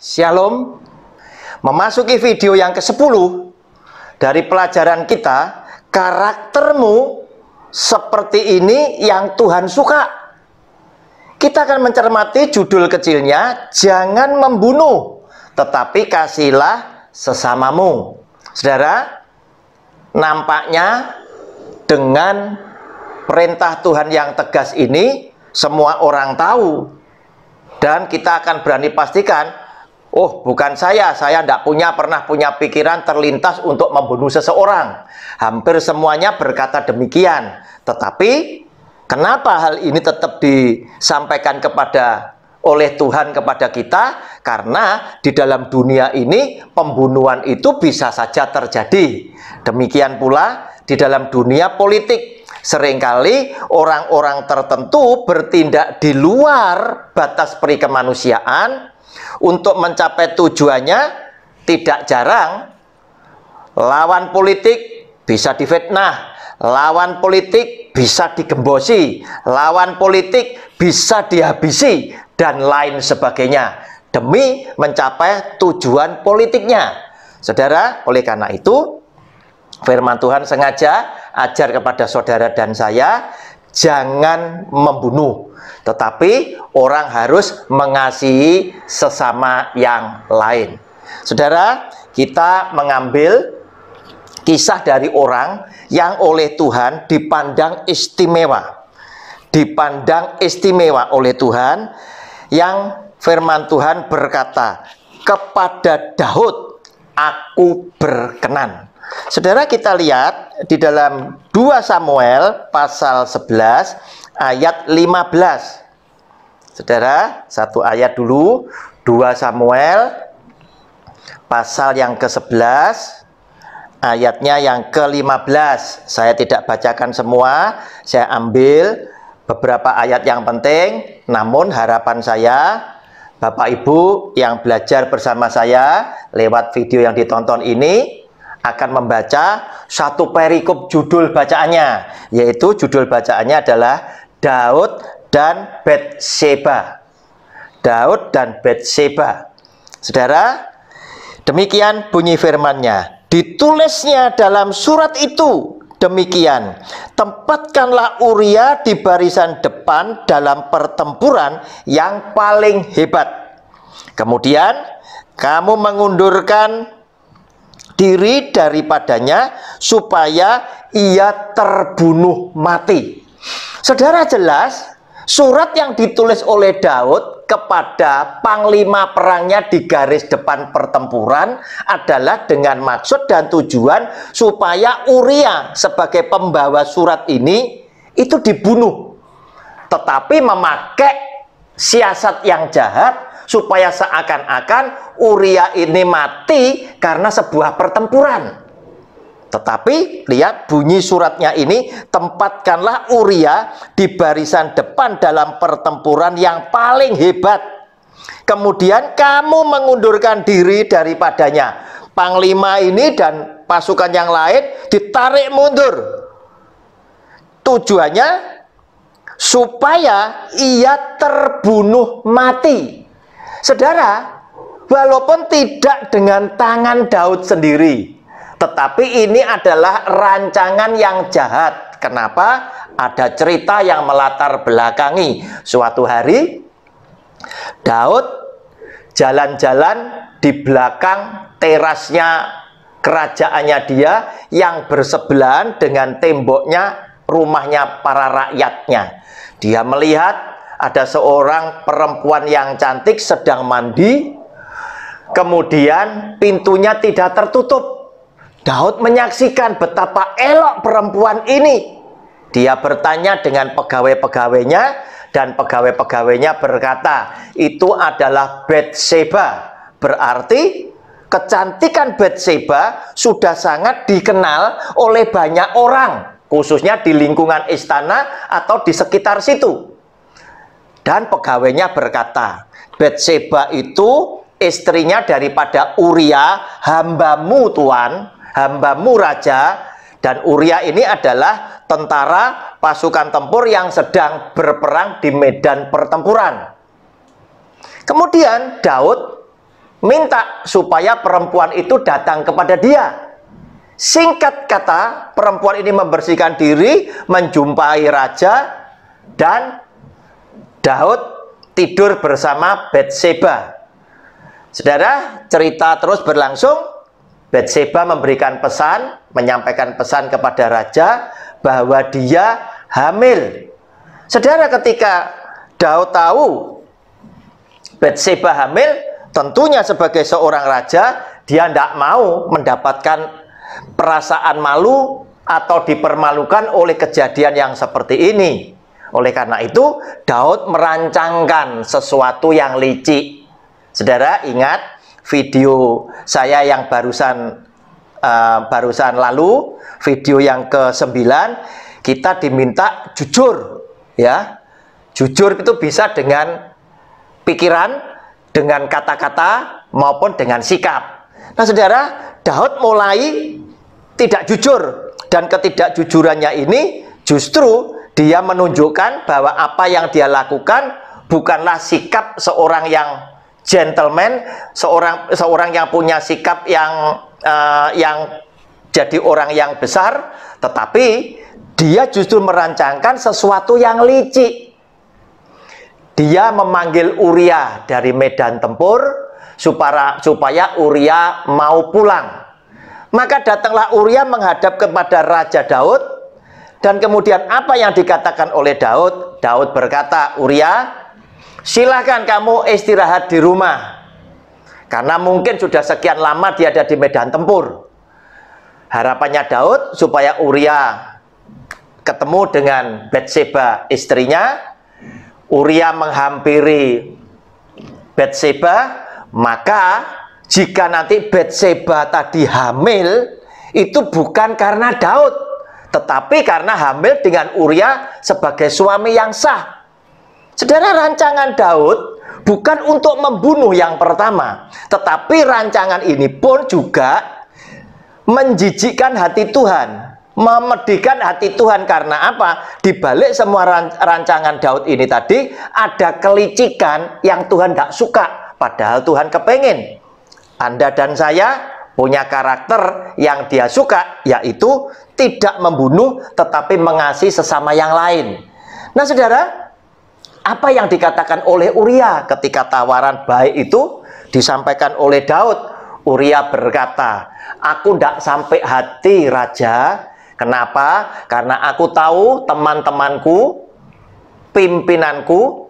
Shalom Memasuki video yang ke-10 Dari pelajaran kita Karaktermu seperti ini yang Tuhan suka Kita akan mencermati judul kecilnya Jangan membunuh Tetapi kasihlah sesamamu Saudara Nampaknya dengan perintah Tuhan yang tegas ini Semua orang tahu dan kita akan berani pastikan Oh, bukan saya. Saya tidak punya pernah punya pikiran terlintas untuk membunuh seseorang. Hampir semuanya berkata demikian. Tetapi, kenapa hal ini tetap disampaikan kepada oleh Tuhan kepada kita? Karena di dalam dunia ini pembunuhan itu bisa saja terjadi. Demikian pula di dalam dunia politik. Seringkali orang-orang tertentu bertindak di luar batas perikemanusiaan untuk mencapai tujuannya, tidak jarang lawan politik bisa difitnah, lawan politik bisa digembosi, lawan politik bisa dihabisi, dan lain sebagainya demi mencapai tujuan politiknya. Saudara, oleh karena itu, firman Tuhan sengaja ajar kepada saudara dan saya jangan membunuh, tetapi orang harus mengasihi sesama yang lain. Saudara, kita mengambil kisah dari orang yang oleh Tuhan dipandang istimewa. Dipandang istimewa oleh Tuhan yang firman Tuhan berkata, "Kepada Daud aku berkenan." Saudara kita lihat di dalam 2 Samuel pasal 11 ayat 15. Saudara, satu ayat dulu 2 Samuel pasal yang ke-11 ayatnya yang ke-15. Saya tidak bacakan semua, saya ambil beberapa ayat yang penting, namun harapan saya Bapak Ibu yang belajar bersama saya lewat video yang ditonton ini akan membaca satu perikop judul bacaannya, yaitu judul bacaannya adalah Daud dan Betseba. Daud dan Betseba. Saudara, demikian bunyi firmannya. Ditulisnya dalam surat itu demikian. Tempatkanlah Uria di barisan depan dalam pertempuran yang paling hebat. Kemudian kamu mengundurkan diri daripadanya supaya ia terbunuh mati. Saudara jelas, surat yang ditulis oleh Daud kepada panglima perangnya di garis depan pertempuran adalah dengan maksud dan tujuan supaya Uria sebagai pembawa surat ini itu dibunuh. Tetapi memakai siasat yang jahat supaya seakan-akan Uria ini mati karena sebuah pertempuran. Tetapi lihat bunyi suratnya ini, tempatkanlah Uria di barisan depan dalam pertempuran yang paling hebat. Kemudian kamu mengundurkan diri daripadanya. Panglima ini dan pasukan yang lain ditarik mundur. Tujuannya supaya ia terbunuh mati. Saudara, walaupun tidak dengan tangan Daud sendiri, tetapi ini adalah rancangan yang jahat. Kenapa? Ada cerita yang melatar belakangi. Suatu hari, Daud jalan-jalan di belakang terasnya kerajaannya dia yang bersebelahan dengan temboknya rumahnya para rakyatnya. Dia melihat ada seorang perempuan yang cantik sedang mandi kemudian pintunya tidak tertutup Daud menyaksikan betapa elok perempuan ini dia bertanya dengan pegawai-pegawainya dan pegawai-pegawainya berkata itu adalah Bethseba berarti kecantikan Bethseba sudah sangat dikenal oleh banyak orang khususnya di lingkungan istana atau di sekitar situ dan pegawainya berkata, Betseba itu istrinya daripada Uria, hambamu tuan, hambamu raja, dan Uria ini adalah tentara pasukan tempur yang sedang berperang di medan pertempuran. Kemudian Daud minta supaya perempuan itu datang kepada dia. Singkat kata, perempuan ini membersihkan diri, menjumpai raja, dan Daud tidur bersama Betseba. Saudara, cerita terus berlangsung. Betseba memberikan pesan, menyampaikan pesan kepada raja bahwa dia hamil. Saudara, ketika Daud tahu Betseba hamil, tentunya sebagai seorang raja dia tidak mau mendapatkan perasaan malu atau dipermalukan oleh kejadian yang seperti ini. Oleh karena itu, Daud merancangkan sesuatu yang licik. Saudara, ingat video saya yang barusan uh, barusan lalu, video yang ke-9, kita diminta jujur, ya. Jujur itu bisa dengan pikiran, dengan kata-kata maupun dengan sikap. Nah, Saudara, Daud mulai tidak jujur dan ketidakjujurannya ini justru dia menunjukkan bahwa apa yang dia lakukan bukanlah sikap seorang yang gentleman, seorang seorang yang punya sikap yang uh, yang jadi orang yang besar, tetapi dia justru merancangkan sesuatu yang licik. Dia memanggil Uria dari medan tempur supaya supaya Uria mau pulang. Maka datanglah Uria menghadap kepada Raja Daud dan kemudian apa yang dikatakan oleh Daud? Daud berkata, Uria, silahkan kamu istirahat di rumah. Karena mungkin sudah sekian lama dia ada di medan tempur. Harapannya Daud supaya Uria ketemu dengan Betseba istrinya. Uria menghampiri Betseba, maka jika nanti Betseba tadi hamil, itu bukan karena Daud, tetapi karena hamil dengan Uria sebagai suami yang sah. Saudara, rancangan Daud bukan untuk membunuh yang pertama. Tetapi rancangan ini pun juga menjijikkan hati Tuhan. Memedihkan hati Tuhan karena apa? Di balik semua rancangan Daud ini tadi, ada kelicikan yang Tuhan tidak suka. Padahal Tuhan kepengen. Anda dan saya punya karakter yang dia suka yaitu tidak membunuh tetapi mengasihi sesama yang lain. Nah, Saudara, apa yang dikatakan oleh Uria ketika tawaran baik itu disampaikan oleh Daud? Uria berkata, "Aku tidak sampai hati, raja. Kenapa? Karena aku tahu teman-temanku, pimpinanku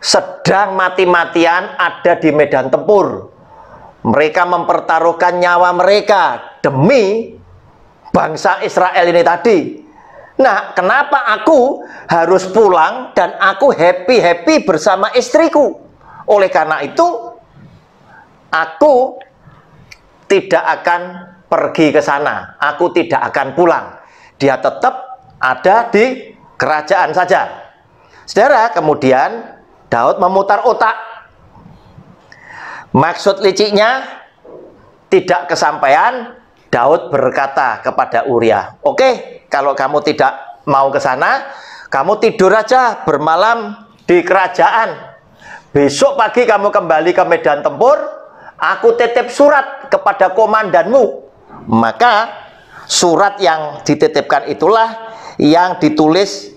sedang mati-matian ada di medan tempur." Mereka mempertaruhkan nyawa mereka demi bangsa Israel ini tadi. Nah, kenapa aku harus pulang dan aku happy-happy bersama istriku? Oleh karena itu, aku tidak akan pergi ke sana. Aku tidak akan pulang. Dia tetap ada di kerajaan saja. Saudara, kemudian Daud memutar otak Maksud liciknya tidak kesampaian, Daud berkata kepada Uria, "Oke, okay, kalau kamu tidak mau ke sana, kamu tidur aja bermalam di kerajaan. Besok pagi kamu kembali ke medan tempur, aku titip surat kepada komandanmu." Maka surat yang dititipkan itulah yang ditulis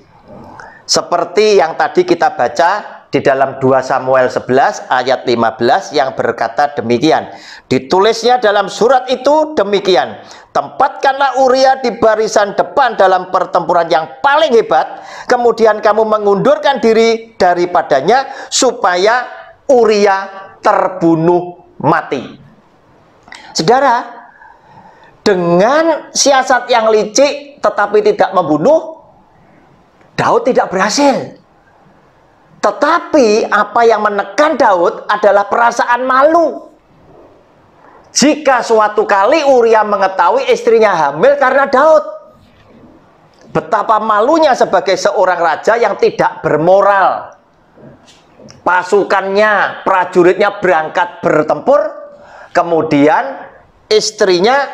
seperti yang tadi kita baca di dalam 2 Samuel 11 ayat 15 yang berkata demikian. Ditulisnya dalam surat itu demikian. Tempatkanlah Uria di barisan depan dalam pertempuran yang paling hebat. Kemudian kamu mengundurkan diri daripadanya supaya Uria terbunuh mati. Saudara, dengan siasat yang licik tetapi tidak membunuh, Daud tidak berhasil. Tetapi apa yang menekan Daud adalah perasaan malu. Jika suatu kali Uria mengetahui istrinya hamil karena Daud. Betapa malunya sebagai seorang raja yang tidak bermoral. Pasukannya, prajuritnya berangkat bertempur. Kemudian istrinya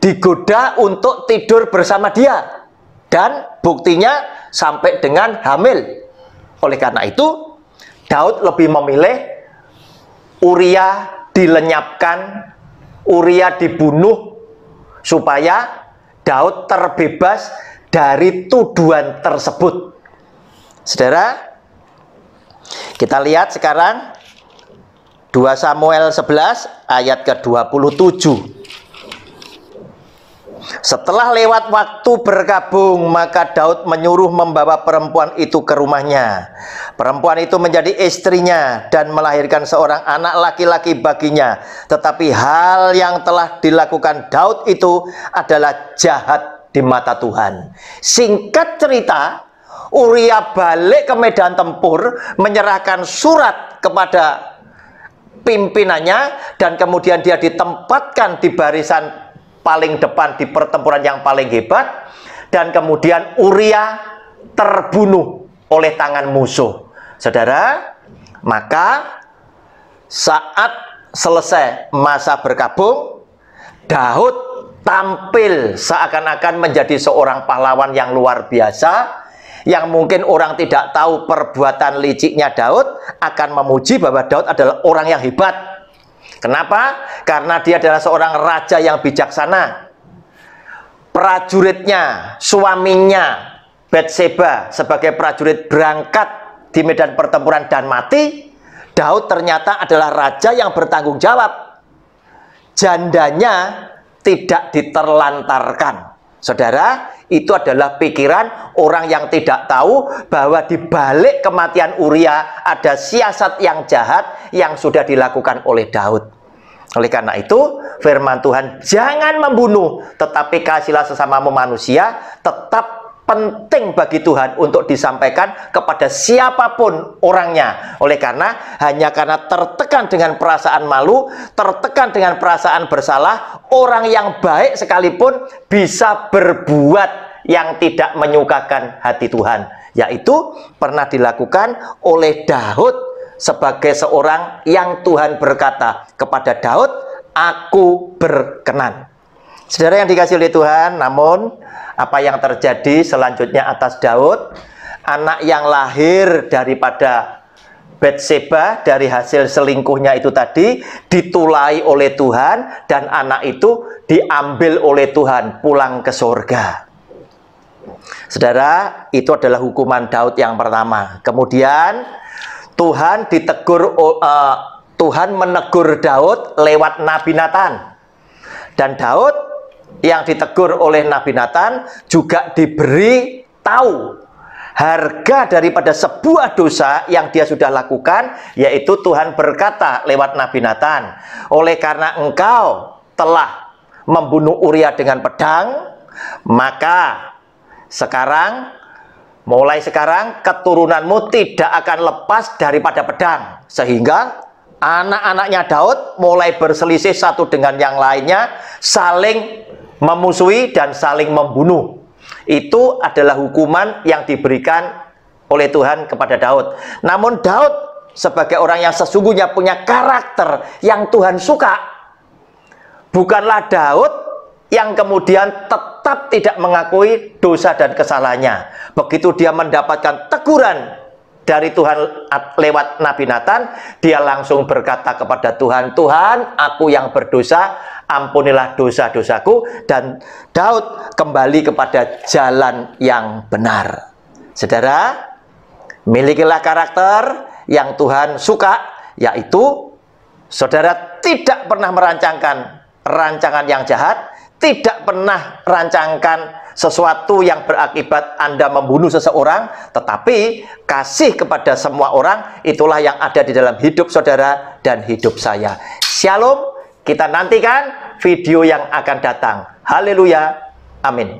digoda untuk tidur bersama dia. Dan buktinya sampai dengan hamil. Oleh karena itu, Daud lebih memilih Uria dilenyapkan, Uria dibunuh supaya Daud terbebas dari tuduhan tersebut. Saudara, kita lihat sekarang 2 Samuel 11 ayat ke-27. Setelah lewat waktu berkabung, maka Daud menyuruh membawa perempuan itu ke rumahnya. Perempuan itu menjadi istrinya dan melahirkan seorang anak laki-laki baginya. Tetapi hal yang telah dilakukan Daud itu adalah jahat di mata Tuhan. Singkat cerita, Uria balik ke medan tempur, menyerahkan surat kepada pimpinannya dan kemudian dia ditempatkan di barisan paling depan di pertempuran yang paling hebat dan kemudian Uria terbunuh oleh tangan musuh. Saudara, maka saat selesai masa berkabung, Daud tampil seakan-akan menjadi seorang pahlawan yang luar biasa yang mungkin orang tidak tahu perbuatan liciknya Daud akan memuji bahwa Daud adalah orang yang hebat Kenapa? Karena dia adalah seorang raja yang bijaksana. Prajuritnya, suaminya, Betseba sebagai prajurit berangkat di medan pertempuran dan mati, Daud ternyata adalah raja yang bertanggung jawab. Jandanya tidak diterlantarkan. Saudara, itu adalah pikiran orang yang tidak tahu bahwa di balik kematian Uria ada siasat yang jahat yang sudah dilakukan oleh Daud. Oleh karena itu, firman Tuhan jangan membunuh, tetapi kasihlah sesamamu manusia, tetap penting bagi Tuhan untuk disampaikan kepada siapapun orangnya. Oleh karena hanya karena tertekan dengan perasaan malu, tertekan dengan perasaan bersalah, orang yang baik sekalipun bisa berbuat yang tidak menyukakan hati Tuhan, yaitu pernah dilakukan oleh Daud sebagai seorang yang Tuhan berkata kepada Daud, "Aku berkenan." Saudara yang dikasih oleh Tuhan, namun apa yang terjadi selanjutnya atas Daud, anak yang lahir daripada Betseba dari hasil selingkuhnya itu tadi ditulai oleh Tuhan dan anak itu diambil oleh Tuhan pulang ke surga. Saudara, itu adalah hukuman Daud yang pertama. Kemudian Tuhan ditegur uh, Tuhan menegur Daud lewat Nabi Nathan. Dan Daud yang ditegur oleh Nabi Nathan juga diberi tahu harga daripada sebuah dosa yang dia sudah lakukan yaitu Tuhan berkata lewat Nabi Nathan oleh karena engkau telah membunuh Uria dengan pedang maka sekarang mulai sekarang keturunanmu tidak akan lepas daripada pedang sehingga anak-anaknya Daud mulai berselisih satu dengan yang lainnya saling memusuhi dan saling membunuh. Itu adalah hukuman yang diberikan oleh Tuhan kepada Daud. Namun Daud sebagai orang yang sesungguhnya punya karakter yang Tuhan suka, bukanlah Daud yang kemudian tetap tidak mengakui dosa dan kesalahannya. Begitu dia mendapatkan teguran dari Tuhan lewat Nabi Nathan, dia langsung berkata kepada Tuhan, Tuhan, aku yang berdosa, ampunilah dosa-dosaku dan Daud kembali kepada jalan yang benar. Saudara, milikilah karakter yang Tuhan suka yaitu saudara tidak pernah merancangkan rancangan yang jahat, tidak pernah rancangkan sesuatu yang berakibat Anda membunuh seseorang, tetapi kasih kepada semua orang itulah yang ada di dalam hidup saudara dan hidup saya. Shalom. Kita nantikan video yang akan datang. Haleluya. Amin.